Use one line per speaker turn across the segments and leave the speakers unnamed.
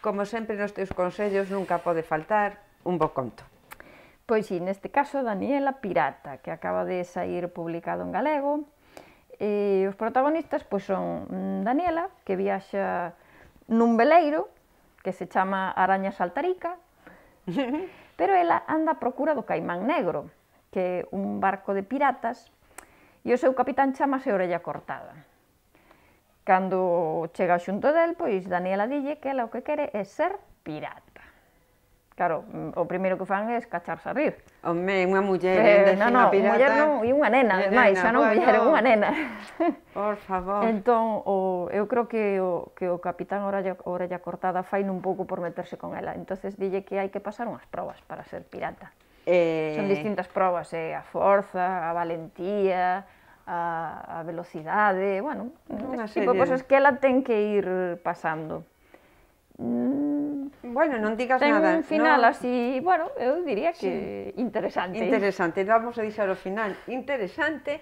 Como sempre nos teus consellos nunca pode faltar un bo conto.
Pois sí, neste caso Daniela Pirata, que acaba de sair publicado en galego. E os protagonistas pois son Daniela, que viaxa nun veleiro que se chama Araña Saltarica, pero ela anda a procura do Caimán Negro, que é un barco de piratas, e o seu capitán chamase Orella Cortada. Cando chega xunto del, pois Daniela dille que ela o que quere é ser pirata. Claro, mm, o primeiro que fan é escacharse a rir. Home, unha muller, eh, non, non, pirata. muller non, e unha nena, e ademais, xa non bueno, muller, unha nena. Por favor. entón, o, eu creo que o, que o capitán Orella, Orella Cortada fai un pouco por meterse con ela. entonces dille que hai que pasar unhas probas para ser pirata.
Eh... Son distintas
probas, eh? a forza, a valentía, a, a velocidade, bueno, serie. tipo de cosas que ela ten que ir pasando. Mm, bueno, non digas ten nada. Ten un final no. así, bueno, eu diría que sí. interesante. Interesante,
vamos a dixar o final. Interesante,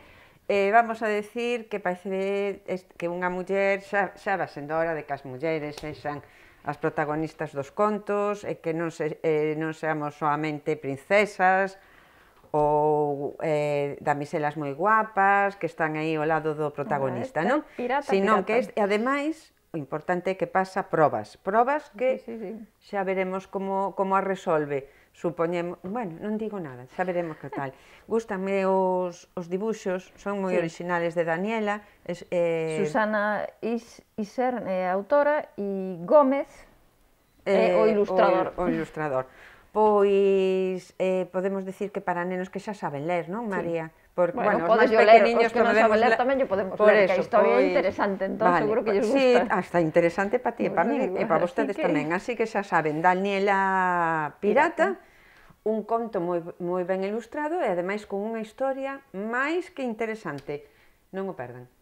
Eh, vamos a decir que parece que unha muller xa, xa va sendo hora de que as mulleres sexan as protagonistas dos contos e que non, se, eh, non seamos soamente princesas ou eh, damiselas moi guapas, que están aí ao lado do protagonista, non? Pirata, Sino pirata. que, este, ademais, o importante é que pasa probas, probas que sí, sí, sí. xa veremos como, como a resolve. Supoñemos, bueno, non digo nada, xa veremos que tal. Gústame os, os dibuxos, son moi sí. originales de Daniela.
Es, eh... Susana Is, Iser é eh, autora e Gómez é eh, o eh, ilustrador. O, o
ilustrador. Pois eh, podemos decir que para nenos que xa saben ler, non, María? Sí. Porque, bueno, bueno podes yo ler, os que non saben ler tamén podemos ler, eso, que a historia pois... é interesante, entón vale, seguro que lles gusta. Sí, hasta interesante para ti e para mí e para vostedes que... tamén. Así que xa saben, Daniela Pirata, Pirata. un conto moi, moi ben ilustrado e ademais con unha historia máis que interesante. Non o perdan.